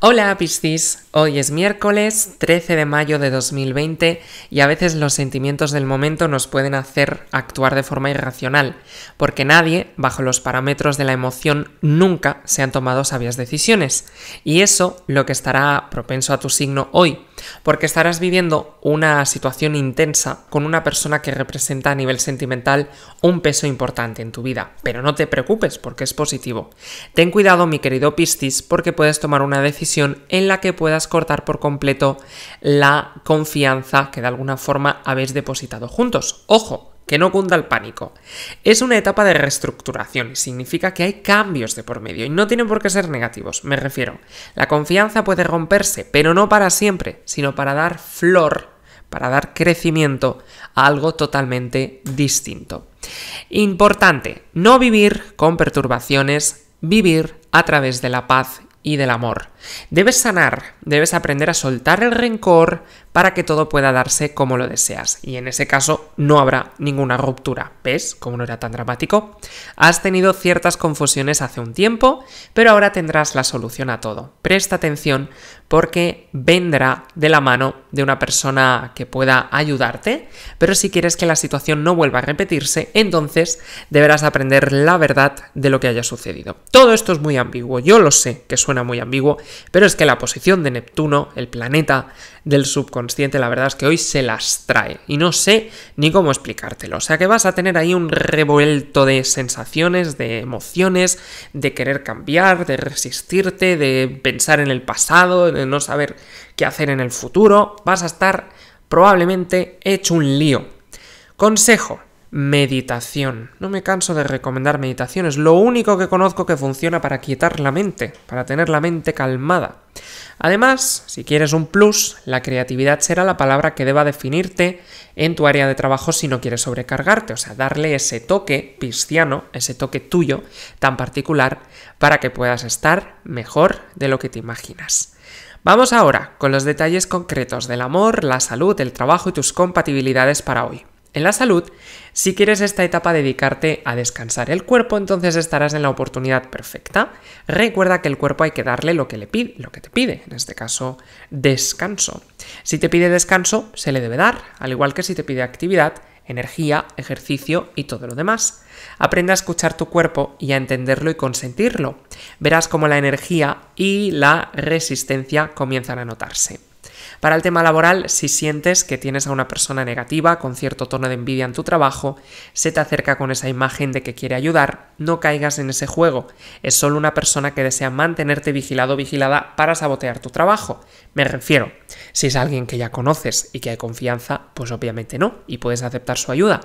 Hola Piscis, hoy es miércoles 13 de mayo de 2020 y a veces los sentimientos del momento nos pueden hacer actuar de forma irracional, porque nadie, bajo los parámetros de la emoción, nunca se han tomado sabias decisiones. Y eso lo que estará propenso a tu signo hoy porque estarás viviendo una situación intensa con una persona que representa a nivel sentimental un peso importante en tu vida. Pero no te preocupes porque es positivo. Ten cuidado, mi querido Piscis, porque puedes tomar una decisión en la que puedas cortar por completo la confianza que de alguna forma habéis depositado juntos. Ojo, que no cunda el pánico. Es una etapa de reestructuración y significa que hay cambios de por medio y no tienen por qué ser negativos, me refiero. La confianza puede romperse, pero no para siempre, sino para dar flor, para dar crecimiento a algo totalmente distinto. Importante, no vivir con perturbaciones, vivir a través de la paz y del amor. Debes sanar, debes aprender a soltar el rencor para que todo pueda darse como lo deseas. Y en ese caso no habrá ninguna ruptura. ¿Ves Como no era tan dramático? Has tenido ciertas confusiones hace un tiempo, pero ahora tendrás la solución a todo. Presta atención porque vendrá de la mano de una persona que pueda ayudarte, pero si quieres que la situación no vuelva a repetirse, entonces deberás aprender la verdad de lo que haya sucedido. Todo esto es muy ambiguo, yo lo sé que suena muy ambiguo, pero es que la posición de Neptuno, el planeta del subconsciente, la verdad es que hoy se las trae y no sé ni cómo explicártelo. O sea que vas a tener ahí un revuelto de sensaciones, de emociones, de querer cambiar, de resistirte, de pensar en el pasado, de no saber qué hacer en el futuro. Vas a estar probablemente hecho un lío. Consejo, meditación. No me canso de recomendar meditación, es Lo único que conozco que funciona para quietar la mente, para tener la mente calmada. Además, si quieres un plus, la creatividad será la palabra que deba definirte en tu área de trabajo si no quieres sobrecargarte, o sea, darle ese toque pisciano, ese toque tuyo tan particular para que puedas estar mejor de lo que te imaginas. Vamos ahora con los detalles concretos del amor, la salud, el trabajo y tus compatibilidades para hoy. En la salud, si quieres esta etapa dedicarte a descansar el cuerpo, entonces estarás en la oportunidad perfecta. Recuerda que el cuerpo hay que darle lo que le pide, lo que te pide, en este caso, descanso. Si te pide descanso, se le debe dar, al igual que si te pide actividad, energía, ejercicio y todo lo demás. Aprende a escuchar tu cuerpo y a entenderlo y consentirlo. Verás cómo la energía y la resistencia comienzan a notarse. Para el tema laboral, si sientes que tienes a una persona negativa, con cierto tono de envidia en tu trabajo, se te acerca con esa imagen de que quiere ayudar, no caigas en ese juego. Es solo una persona que desea mantenerte vigilado o vigilada para sabotear tu trabajo. Me refiero, si es alguien que ya conoces y que hay confianza, pues obviamente no, y puedes aceptar su ayuda.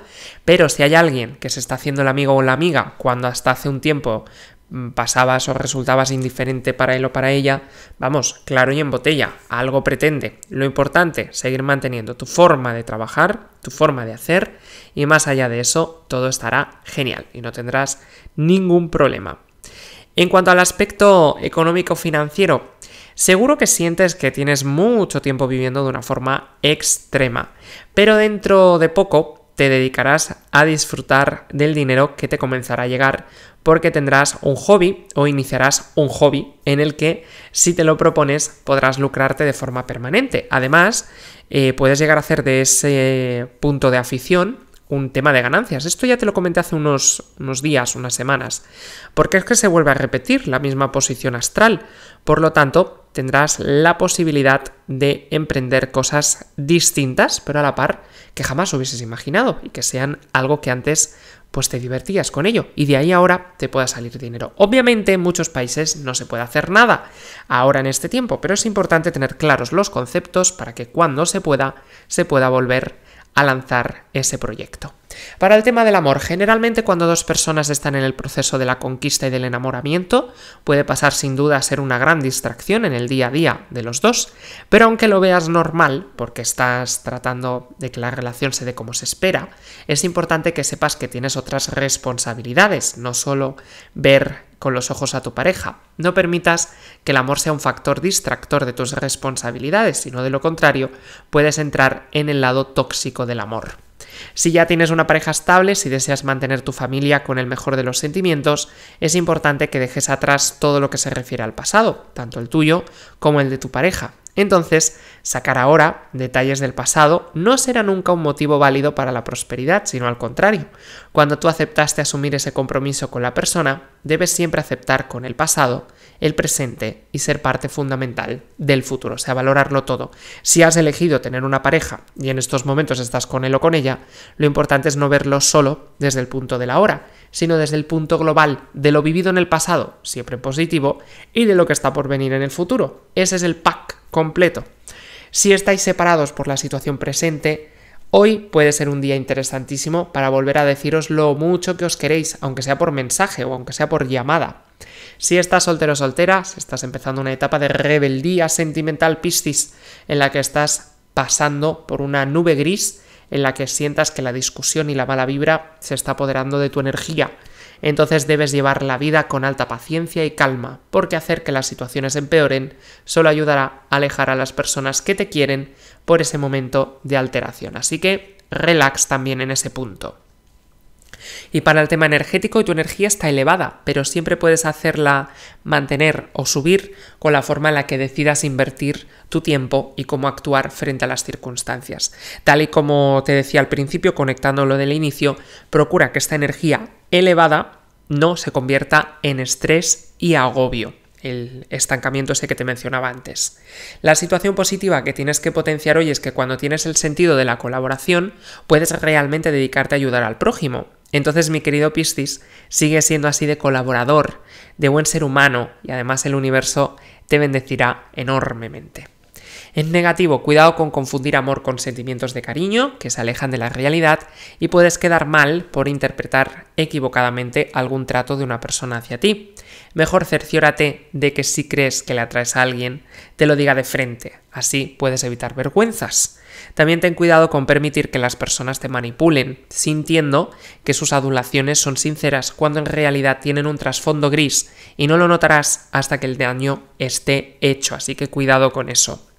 Pero si hay alguien que se está haciendo el amigo o la amiga cuando hasta hace un tiempo Mm, pasabas o resultabas indiferente para él o para ella, vamos, claro y en botella, algo pretende. Lo importante, seguir manteniendo tu forma de trabajar, tu forma de hacer, y más allá de eso, todo estará genial y no tendrás ningún problema. En cuanto al aspecto económico-financiero, seguro que sientes que tienes mucho tiempo viviendo de una forma extrema, pero dentro de poco te dedicarás a disfrutar del dinero que te comenzará a llegar porque tendrás un hobby o iniciarás un hobby en el que si te lo propones podrás lucrarte de forma permanente. Además, eh, puedes llegar a hacer de ese punto de afición un tema de ganancias. Esto ya te lo comenté hace unos, unos días, unas semanas, porque es que se vuelve a repetir la misma posición astral. Por lo tanto, tendrás la posibilidad de emprender cosas distintas, pero a la par que jamás hubieses imaginado y que sean algo que antes pues te divertías con ello y de ahí ahora te pueda salir dinero. Obviamente en muchos países no se puede hacer nada ahora en este tiempo, pero es importante tener claros los conceptos para que cuando se pueda se pueda volver a lanzar ese proyecto. Para el tema del amor, generalmente cuando dos personas están en el proceso de la conquista y del enamoramiento, puede pasar sin duda a ser una gran distracción en el día a día de los dos, pero aunque lo veas normal, porque estás tratando de que la relación se dé como se espera, es importante que sepas que tienes otras responsabilidades, no solo ver con los ojos a tu pareja. No permitas que el amor sea un factor distractor de tus responsabilidades, sino de lo contrario, puedes entrar en el lado tóxico del amor. Si ya tienes una pareja estable, si deseas mantener tu familia con el mejor de los sentimientos, es importante que dejes atrás todo lo que se refiere al pasado, tanto el tuyo como el de tu pareja. Entonces, sacar ahora detalles del pasado no será nunca un motivo válido para la prosperidad, sino al contrario. Cuando tú aceptaste asumir ese compromiso con la persona, debes siempre aceptar con el pasado el presente y ser parte fundamental del futuro, o sea, valorarlo todo. Si has elegido tener una pareja y en estos momentos estás con él o con ella, lo importante es no verlo solo desde el punto de la hora, sino desde el punto global de lo vivido en el pasado, siempre positivo, y de lo que está por venir en el futuro. Ese es el pack completo. Si estáis separados por la situación presente, Hoy puede ser un día interesantísimo para volver a deciros lo mucho que os queréis, aunque sea por mensaje o aunque sea por llamada. Si estás soltero o soltera, si estás empezando una etapa de rebeldía sentimental piscis, en la que estás pasando por una nube gris, en la que sientas que la discusión y la mala vibra se está apoderando de tu energía. Entonces debes llevar la vida con alta paciencia y calma, porque hacer que las situaciones empeoren solo ayudará a alejar a las personas que te quieren por ese momento de alteración. Así que relax también en ese punto. Y para el tema energético, tu energía está elevada, pero siempre puedes hacerla mantener o subir con la forma en la que decidas invertir tu tiempo y cómo actuar frente a las circunstancias. Tal y como te decía al principio, conectando lo del inicio, procura que esta energía elevada no se convierta en estrés y agobio el estancamiento ese que te mencionaba antes. La situación positiva que tienes que potenciar hoy es que cuando tienes el sentido de la colaboración, puedes realmente dedicarte a ayudar al prójimo. Entonces mi querido Piscis sigue siendo así de colaborador, de buen ser humano y además el universo te bendecirá enormemente. En negativo, cuidado con confundir amor con sentimientos de cariño que se alejan de la realidad y puedes quedar mal por interpretar equivocadamente algún trato de una persona hacia ti. Mejor cerciórate de que si crees que le atraes a alguien, te lo diga de frente, así puedes evitar vergüenzas. También ten cuidado con permitir que las personas te manipulen, sintiendo que sus adulaciones son sinceras cuando en realidad tienen un trasfondo gris y no lo notarás hasta que el daño esté hecho, así que cuidado con eso.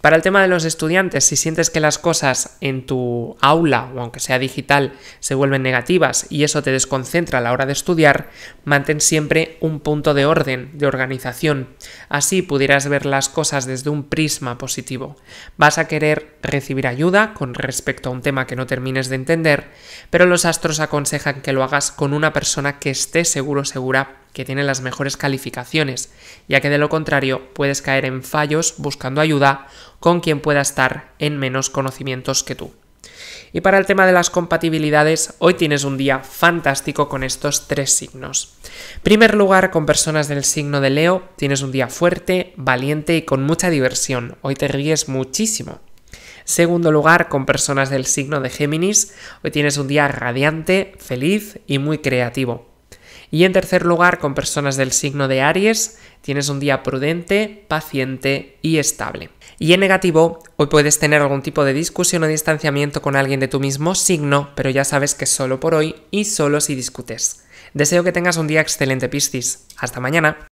Para el tema de los estudiantes, si sientes que las cosas en tu aula, o aunque sea digital, se vuelven negativas y eso te desconcentra a la hora de estudiar, mantén siempre un punto de orden, de organización. Así pudieras ver las cosas desde un prisma positivo. Vas a querer recibir ayuda con respecto a un tema que no termines de entender, pero los astros aconsejan que lo hagas con una persona que esté seguro segura que tiene las mejores calificaciones, ya que de lo contrario puedes caer en fallos buscando ayuda con quien pueda estar en menos conocimientos que tú. Y para el tema de las compatibilidades, hoy tienes un día fantástico con estos tres signos. primer lugar, con personas del signo de Leo, tienes un día fuerte, valiente y con mucha diversión. Hoy te ríes muchísimo. Segundo lugar, con personas del signo de Géminis, hoy tienes un día radiante, feliz y muy creativo. Y en tercer lugar, con personas del signo de Aries, tienes un día prudente, paciente y estable. Y en negativo, hoy puedes tener algún tipo de discusión o distanciamiento con alguien de tu mismo signo, pero ya sabes que solo por hoy y solo si discutes. Deseo que tengas un día excelente, Piscis. Hasta mañana.